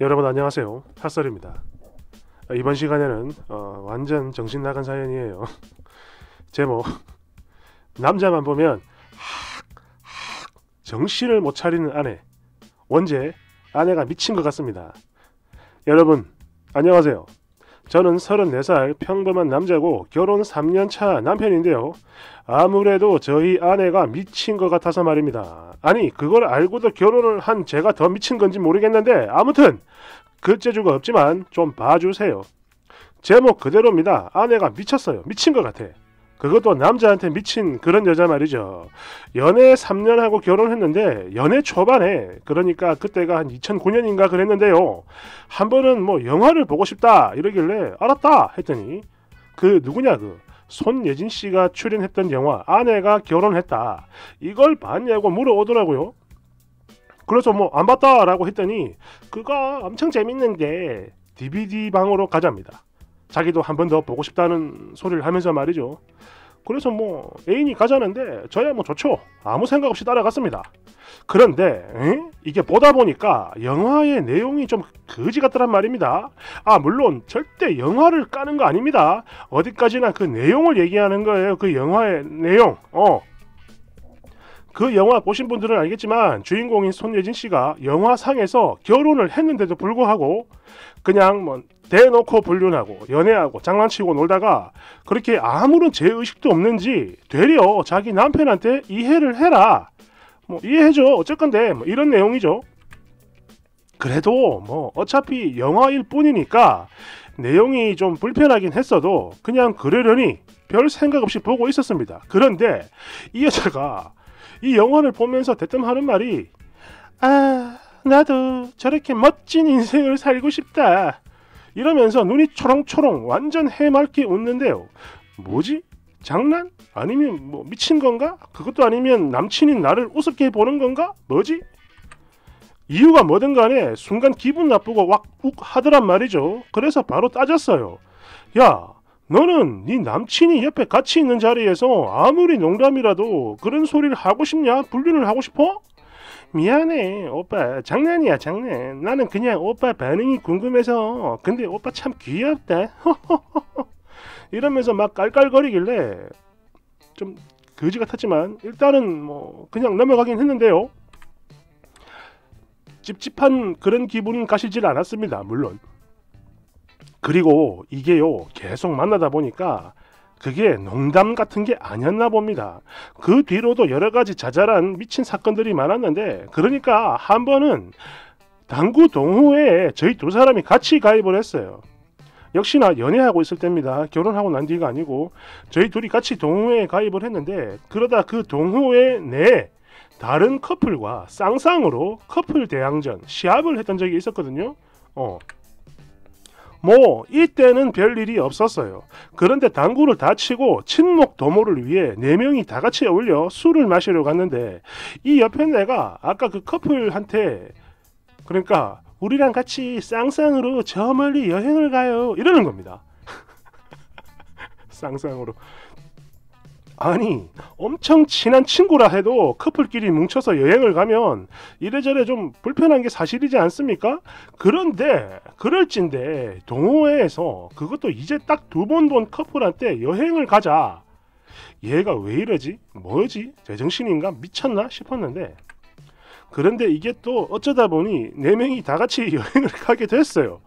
여러분 안녕하세요 핫설입니다 아, 이번 시간에는 어, 완전 정신 나간 사연이에요 제목 뭐, 남자만 보면 학, 학, 정신을 못 차리는 아내 원제 아내가 미친 것 같습니다 여러분 안녕하세요 저는 34살 평범한 남자고 결혼 3년 차 남편인데요. 아무래도 저희 아내가 미친 것 같아서 말입니다. 아니, 그걸 알고도 결혼을 한 제가 더 미친 건지 모르겠는데 아무튼 글재주가 없지만 좀 봐주세요. 제목 그대로입니다. 아내가 미쳤어요. 미친 것 같아. 그것도 남자한테 미친 그런 여자 말이죠. 연애 3년 하고 결혼했는데 연애 초반에 그러니까 그때가 한 2009년인가 그랬는데요. 한 번은 뭐 영화를 보고 싶다 이러길래 알았다 했더니 그 누구냐 그 손예진 씨가 출연했던 영화 아내가 결혼했다 이걸 봤냐고 물어오더라고요. 그래서 뭐 안 봤다라고 했더니 그거 엄청 재밌는데 DVD 방으로 가자입니다. 자기도 한 번 더 보고 싶다는 소리를 하면서 말이죠. 그래서 뭐 애인이 가자는데 저야 뭐 좋죠. 아무 생각 없이 따라갔습니다. 그런데 에? 이게 보다 보니까 영화의 내용이 좀 거지 같더란 말입니다. 아 물론 절대 영화를 까는 거 아닙니다. 어디까지나 그 내용을 얘기하는 거예요. 그 영화의 내용. 어. 그 영화 보신 분들은 알겠지만 주인공인 손예진 씨가 영화상에서 결혼을 했는데도 불구하고 그냥 뭐 대놓고 불륜하고 연애하고 장난치고 놀다가 그렇게 아무런 제의식도 없는지 되려 자기 남편한테 이해를 해라 뭐 이해해줘 어쨌건데 뭐 이런 내용이죠 그래도 뭐 어차피 영화일 뿐이니까 내용이 좀 불편하긴 했어도 그냥 그러려니 별 생각 없이 보고 있었습니다 그런데 이 여자가 이 영화를 보면서 대뜸 하는 말이 아 나도 저렇게 멋진 인생을 살고 싶다 이러면서 눈이 초롱초롱 완전 해맑게 웃는데요. 뭐지? 장난? 아니면 뭐 미친 건가? 그것도 아니면 남친인 나를 우습게 보는 건가? 뭐지? 이유가 뭐든 간에 순간 기분 나쁘고 왁욱 하더란 말이죠. 그래서 바로 따졌어요. 야, 너는 네 남친이 옆에 같이 있는 자리에서 아무리 농담이라도 그런 소리를 하고 싶냐? 불륜을 하고 싶어? 미안해 오빠 장난이야 장난 나는 그냥 오빠 반응이 궁금해서 근데 오빠 참 귀엽다 이러면서 막 깔깔거리길래 좀 거지 같았지만 일단은 뭐 그냥 넘어가긴 했는데요 찝찝한 그런 기분은 가시질 않았습니다 물론 그리고 이게요 계속 만나다 보니까 그게 농담 같은 게 아니었나 봅니다. 그 뒤로도 여러 가지 자잘한 미친 사건들이 많았는데 그러니까 한 번은 당구 동호회에 저희 두 사람이 같이 가입을 했어요. 역시나 연애하고 있을 때입니다. 결혼하고 난 뒤가 아니고 저희 둘이 같이 동호회에 가입을 했는데 그러다 그 동호회 내에 다른 커플과 쌍쌍으로 커플 대항전 시합을 했던 적이 있었거든요. 어. 뭐 이때는 별일이 없었어요. 그런데 당구를 다 치고 친목 도모를 위해 네 명이 다 같이 어울려 술을 마시러 갔는데 이 옆에 내가 아까 그 커플한테 그러니까 우리랑 같이 쌍쌍으로 저 멀리 여행을 가요 이러는 겁니다. 쌍쌍으로 아니 엄청 친한 친구라 해도 커플끼리 뭉쳐서 여행을 가면 이래저래 좀 불편한 게 사실이지 않습니까? 그런데 그럴진데 동호회에서 그것도 이제 딱 두 번 본 커플한테 여행을 가자 얘가 왜 이러지? 뭐지? 제정신인가? 미쳤나? 싶었는데 그런데 이게 또 어쩌다 보니 네 명이 다 같이 여행을 가게 됐어요.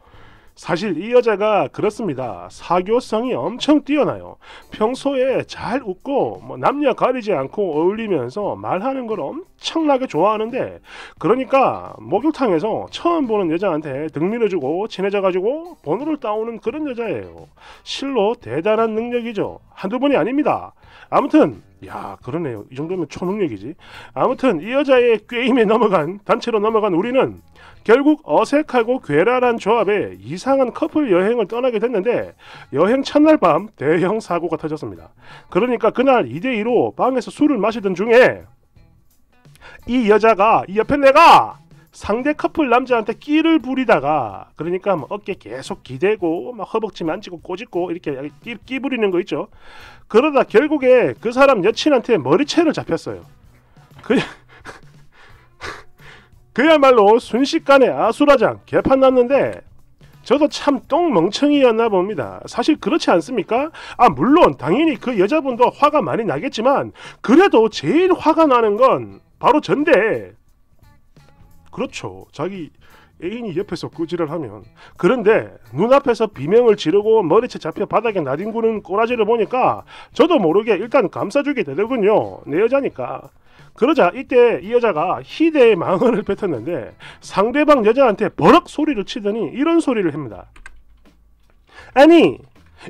사실 이 여자가 그렇습니다. 사교성이 엄청 뛰어나요. 평소에 잘 웃고 뭐 남녀 가리지 않고 어울리면서 말하는 걸 엄청 엄청나게 좋아하는데 그러니까 목욕탕에서 처음 보는 여자한테 등 밀어주고 친해져가지고 번호를 따오는 그런 여자예요. 실로 대단한 능력이죠. 한두 번이 아닙니다. 아무튼 야 그러네요. 이 정도면 초능력이지. 아무튼 이 여자의 게임에 넘어간 단체로 넘어간 우리는 결국 어색하고 괴랄한 조합에 이상한 커플 여행을 떠나게 됐는데 여행 첫날 밤 대형 사고가 터졌습니다. 그러니까 그날 2대2로 방에서 술을 마시던 중에 이 여자가 이 옆에 내가 상대 커플 남자한테 끼를 부리다가 그러니까 뭐 어깨 계속 기대고 막 허벅지 만지고 꼬집고 이렇게 끼, 끼 부리는 거 있죠. 그러다 결국에 그 사람 여친한테 머리채를 잡혔어요. 그 그야말로 순식간에 아수라장 개판 났는데 저도 참 똥멍청이였나 봅니다. 사실 그렇지 않습니까? 아 물론 당연히 그 여자분도 화가 많이 나겠지만 그래도 제일 화가 나는 건 바로 전대 그렇죠. 자기 애인이 옆에서 꾸지를 하면 그런데 눈앞에서 비명을 지르고 머리채 잡혀 바닥에 나뒹구는 꼬라지를 보니까 저도 모르게 일단 감싸주게 되더군요. 내 여자니까. 그러자 이때 이 여자가 희대의 망언을 뱉었는데 상대방 여자한테 버럭 소리를 치더니 이런 소리를 합니다. 아니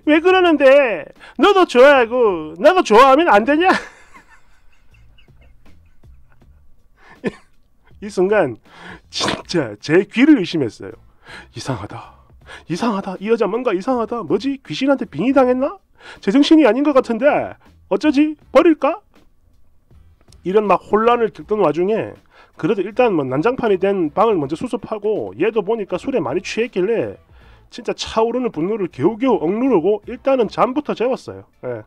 왜 그러는데 너도 좋아하고 나도 좋아하면 안 되냐? 이 순간 진짜 제 귀를 의심했어요. 이상하다. 이상하다. 이 여자 뭔가 이상하다. 뭐지? 귀신한테 빙의당했나? 제정신이 아닌 것 같은데 어쩌지? 버릴까? 이런 막 혼란을 겪던 와중에 그래도 일단 뭐 난장판이 된 방을 먼저 수습하고 얘도 보니까 술에 많이 취했길래 진짜 차오르는 분노를 겨우겨우 억누르고 일단은 잠부터 재웠어요. 예.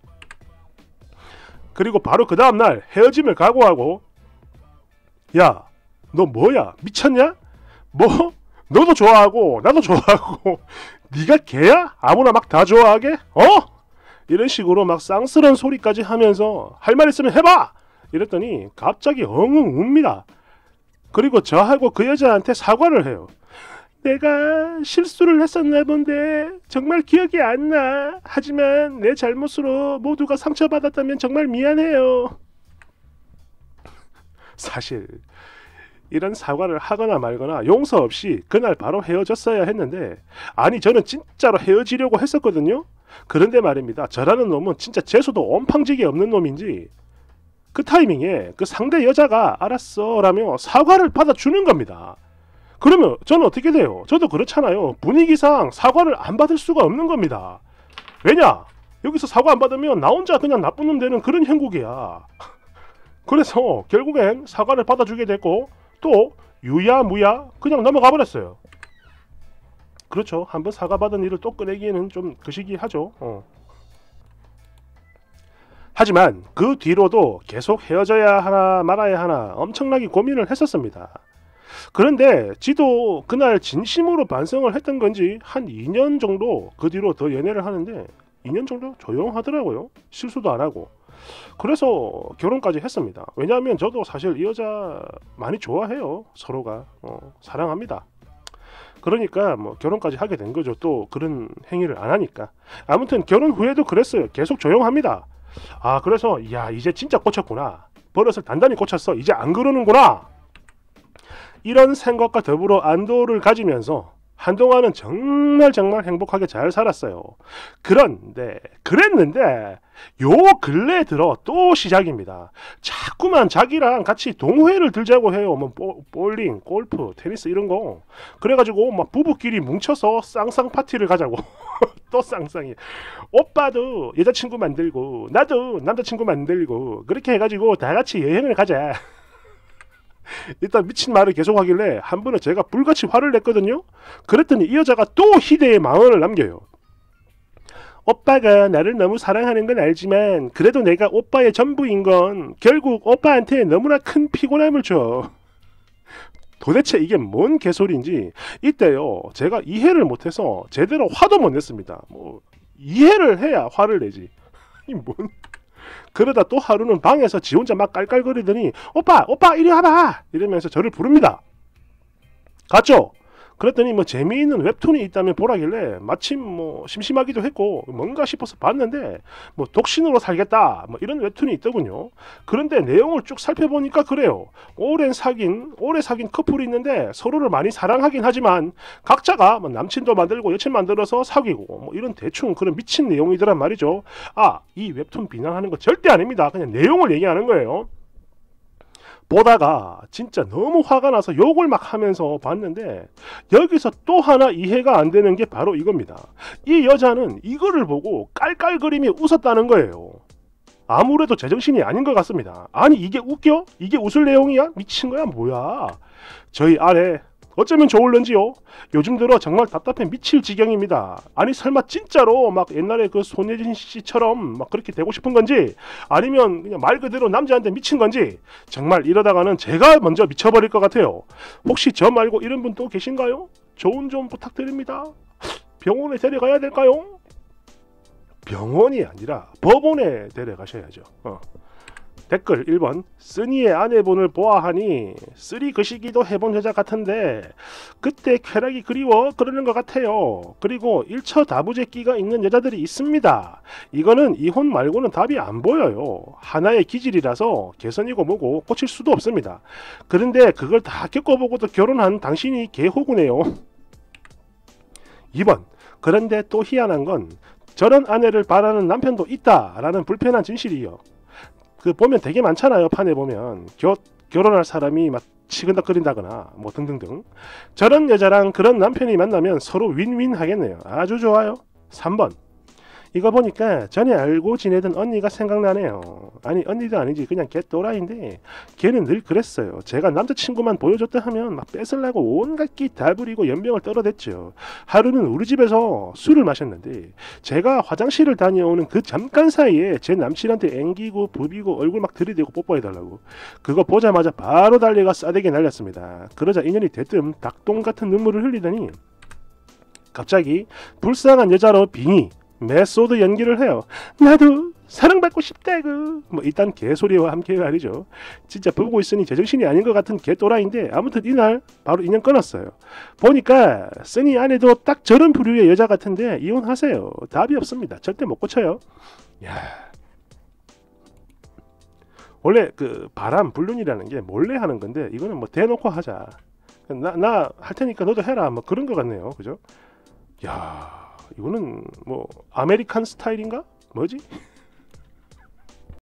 그리고 바로 그 다음날 헤어짐을 각오하고 야너 뭐야? 미쳤냐? 뭐? 너도 좋아하고 나도 좋아하고 네가 개야? 아무나 막 다 좋아하게? 어? 이런 식으로 막 쌍스런 소리까지 하면서 할 말 있으면 해봐! 이랬더니 갑자기 엉엉 웁니다. 그리고 저하고 그 여자한테 사과를 해요. 내가 실수를 했었나 본데 정말 기억이 안 나. 하지만 내 잘못으로 모두가 상처받았다면 정말 미안해요. 사실 이런 사과를 하거나 말거나 용서 없이 그날 바로 헤어졌어야 했는데 아니 저는 진짜로 헤어지려고 했었거든요. 그런데 말입니다. 저라는 놈은 진짜 재수도 엄팡지게 없는 놈인지 그 타이밍에 그 상대 여자가 알았어 라며 사과를 받아주는 겁니다. 그러면 저는 어떻게 돼요? 저도 그렇잖아요. 분위기상 사과를 안 받을 수가 없는 겁니다. 왜냐? 여기서 사과 안 받으면 나 혼자 그냥 나쁜 놈 되는 그런 형국이야. 그래서 결국엔 사과를 받아주게 됐고 또 유야무야 그냥 넘어가 버렸어요. 그렇죠. 한번 사과받은 일을 또 꺼내기에는 좀 그시기 하죠. 어. 하지만 그 뒤로도 계속 헤어져야 하나 말아야 하나 엄청나게 고민을 했었습니다. 그런데 지도 그날 진심으로 반성을 했던 건지 한 2년 정도 그 뒤로 더 연애를 하는데 2년 정도 조용하더라고요. 실수도 안 하고. 그래서 결혼까지 했습니다. 왜냐하면 저도 사실 이 여자 많이 좋아해요. 서로가 어, 사랑합니다. 그러니까 뭐 결혼까지 하게 된 거죠. 또 그런 행위를 안 하니까. 아무튼 결혼 후에도 그랬어요. 계속 조용합니다. 아 그래서 야 이제 진짜 꽂혔구나. 버릇을 단단히 꽂혔어. 이제 안 그러는구나. 이런 생각과 더불어 안도를 가지면서 한동안은 정말 정말 행복하게 잘 살았어요. 그런데 그랬는데 요 근래 들어 또 시작입니다. 자꾸만 자기랑 같이 동호회를 들자고 해요. 뭐 볼링, 골프, 테니스 이런 거. 그래가지고 막 부부끼리 뭉쳐서 쌍쌍 파티를 가자고. 또 쌍쌍이. 오빠도 여자친구 만들고 나도 남자친구 만들고 그렇게 해가지고 다 같이 여행을 가자. 일단 미친 말을 계속 하길래 한 번은 제가 불같이 화를 냈거든요. 그랬더니 이 여자가 또 희대의 망언을 남겨요. 오빠가 나를 너무 사랑하는 건 알지만 그래도 내가 오빠의 전부인 건 결국 오빠한테 너무나 큰 피곤함을 줘. 도대체 이게 뭔 개소리인지 이때요 제가 이해를 못해서 제대로 화도 못 냈습니다. 뭐 이해를 해야 화를 내지. 이뭔 그러다 또 하루는 방에서 지 혼자 막 깔깔거리더니 오빠 오빠 이리 와봐 이러면서 저를 부릅니다. 갔죠? 그랬더니 뭐 재미있는 웹툰이 있다면 보라길래 마침 뭐 심심하기도 했고 뭔가 싶어서 봤는데 뭐 독신으로 살겠다 뭐 이런 웹툰이 있더군요. 그런데 내용을 쭉 살펴보니까 그래요. 오랜 사귄 오래 사귄 커플이 있는데 서로를 많이 사랑하긴 하지만 각자가 뭐 남친도 만들고 여친 만들어서 사귀고 뭐 이런 대충 그런 미친 내용이더란 말이죠. 아 이 웹툰 비난하는 거 절대 아닙니다. 그냥 내용을 얘기하는 거예요. 보다가 진짜 너무 화가 나서 욕을 막 하면서 봤는데 여기서 또 하나 이해가 안 되는 게 바로 이겁니다. 이 여자는 이거를 보고 깔깔거림이 웃었다는 거예요. 아무래도 제정신이 아닌 것 같습니다. 아니 이게 웃겨? 이게 웃을 내용이야? 미친 거야 뭐야? 저희 아래 어쩌면 좋을런지요. 요즘 들어 정말 답답해 미칠 지경입니다. 아니 설마 진짜로 막 옛날에 그 손예진 씨처럼 막 그렇게 되고 싶은 건지 아니면 그냥 말 그대로 남자한테 미친 건지 정말 이러다가는 제가 먼저 미쳐버릴 것 같아요. 혹시 저 말고 이런 분또 계신가요? 조언 좀 부탁드립니다. 병원에 데려가야 될까요? 병원이 아니라 법원에 데려가셔야죠. 어. 댓글 1번 쓰니의 아내분을 보아하니 쓰리 그시기도 해본 회자 같은데 그때 쾌락이 그리워 그러는 것 같아요. 그리고 1처 다부제끼가 있는 여자들이 있습니다. 이거는 이혼 말고는 답이 안 보여요. 하나의 기질이라서 개선이고 뭐고 고칠 수도 없습니다. 그런데 그걸 다 겪어보고도 결혼한 당신이 개호구네요. 2번 그런데 또 희한한 건 저런 아내를 바라는 남편도 있다라는 불편한 진실이요. 그 보면 되게 많잖아요. 판에 보면 겨, 결혼할 사람이 막 치근덕거린다거나 뭐 등등등 저런 여자랑 그런 남편이 만나면 서로 윈윈 하겠네요. 아주 좋아요. 3번 이거 보니까 전에 알고 지내던 언니가 생각나네요. 아니 언니도 아니지 그냥 걔 또라이인데 걔는 늘 그랬어요. 제가 남자친구만 보여줬다 하면 막 뺏으려고 온갖 끼 다 부리고 연병을 떨어댔죠. 하루는 우리 집에서 술을 마셨는데 제가 화장실을 다녀오는 그 잠깐 사이에 제 남친한테 앵기고 부비고 얼굴 막 들이대고 뽀뽀해달라고 그거 보자마자 바로 달리가 싸대기 날렸습니다. 그러자 인연이 대뜸 닭똥 같은 눈물을 흘리더니 갑자기 불쌍한 여자로 빙의 내 소드 연기를 해요. 나도 사랑받고 싶다고 그. 뭐 이딴 개소리와 함께 말이죠 진짜 보고 있으니 제정신이 아닌 것 같은 개또라인데 아무튼 이날 바로 인연 끊었어요 보니까 쓰니 안에도 딱 저런 부류의 여자 같은데 이혼하세요 답이 없습니다 절대 못 고쳐요 야 원래 그 바람 불륜이라는 게 몰래 하는 건데 이거는 뭐 대놓고 하자 나나 할 테니까 너도 해라 뭐 그런 것 같네요 그죠 야 이거는 뭐 아메리칸 스타일인가? 뭐지?